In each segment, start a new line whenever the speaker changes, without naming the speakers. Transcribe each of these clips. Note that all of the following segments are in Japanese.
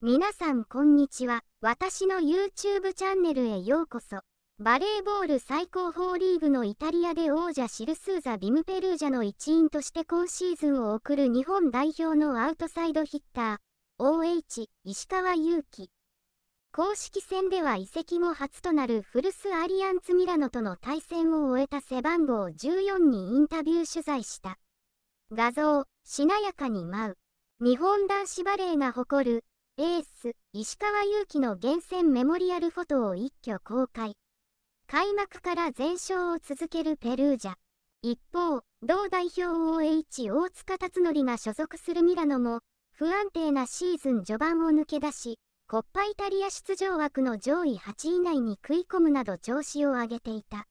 皆さんこんにちは。私の YouTube チャンネルへようこそ。バレーボール最高峰リーグのイタリアで王者シルスーザ・ビムペルージャの一員として今シーズンを送る日本代表のアウトサイドヒッター、OH、石川祐希。公式戦では移籍後初となる古巣アリアンツ・ミラノとの対戦を終えた背番号14にインタビュー取材した。画像、しなやかに舞う。日本男子バレーが誇るエース、石川祐希の厳選メモリアルフォトを一挙公開。開幕から全勝を続けるペルージャ。一方、同代表 OH 大塚達徳が所属するミラノも、不安定なシーズン序盤を抜け出し、コッパイタリア出場枠の上位8位以内に食い込むなど調子を上げていた。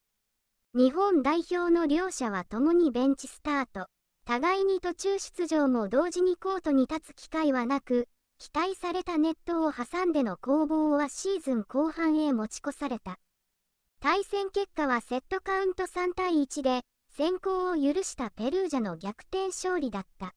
日本代表の両者は共にベンチスタート。互いに途中出場も同時にコートに立つ機会はなく、期待されたネットを挟んでの攻防はシーズン後半へ持ち越された。対戦結果はセットカウント3対1で、先行を許したペルージャの逆転勝利だった。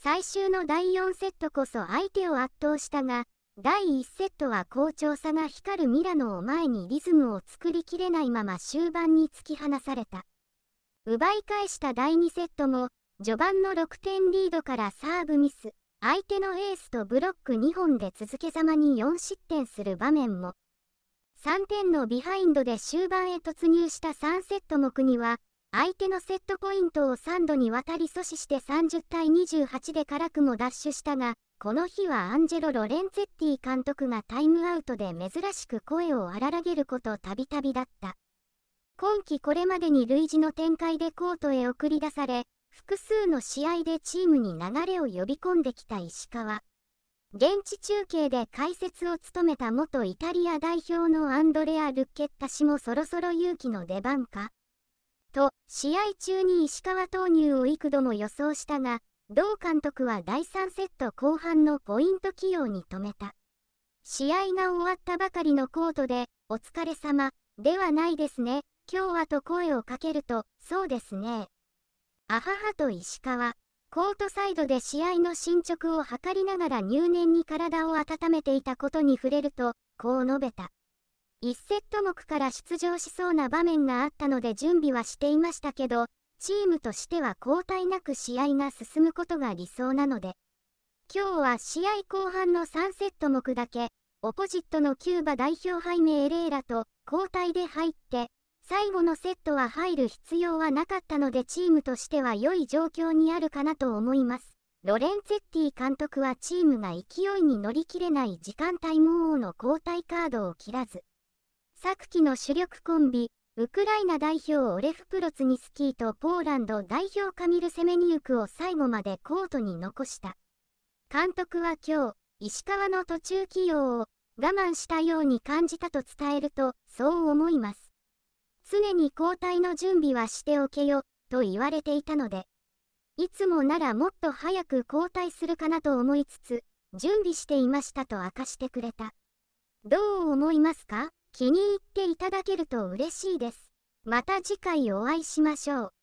最終の第4セットこそ相手を圧倒したが、第1セットは好調さが光るミラノを前にリズムを作りきれないまま終盤に突き放された。奪い返した第2セットも、序盤の6点リードからサーブミス。相手のエースとブロック2本で続けざまに4失点する場面も3点のビハインドで終盤へ突入した3セット目には相手のセットポイントを3度にわたり阻止して30対28で辛くも奪取したがこの日はアンジェロ・ロレンツェッティ監督がタイムアウトで珍しく声を荒らげることたびたびだった今季これまでに類似の展開でコートへ送り出され複数の試合でチームに流れを呼び込んできた石川。現地中継で解説を務めた元イタリア代表のアンドレア・ルッケッタ氏もそろそろ勇気の出番か。と、試合中に石川投入を幾度も予想したが、同監督は第3セット後半のポイント起用に止めた。試合が終わったばかりのコートで、お疲れ様、ではないですね、今日はと声をかけると、そうですね。アハハと石川コートサイドで試合の進捗を図りながら入念に体を温めていたことに触れるとこう述べた1セット目から出場しそうな場面があったので準備はしていましたけどチームとしては交代なく試合が進むことが理想なので今日は試合後半の3セット目だけオポジットのキューバ代表ハイメ・エレーラと交代で入って最後のセットは入る必要はなかったのでチームとしては良い状況にあるかなと思います。ロレンツェッティ監督はチームが勢いに乗り切れない時間帯も王の交代カードを切らず、昨季の主力コンビ、ウクライナ代表オレフ・プロツニスキーとポーランド代表カミル・セメニュクを最後までコートに残した。監督は今日、石川の途中起用を我慢したように感じたと伝えると、そう思います。常に交代の準備はしておけよ、と言われていたので、いつもならもっと早く交代するかなと思いつつ、準備していましたと明かしてくれた。どう思いますか気に入っていただけると嬉しいです。また次回お会いしましょう。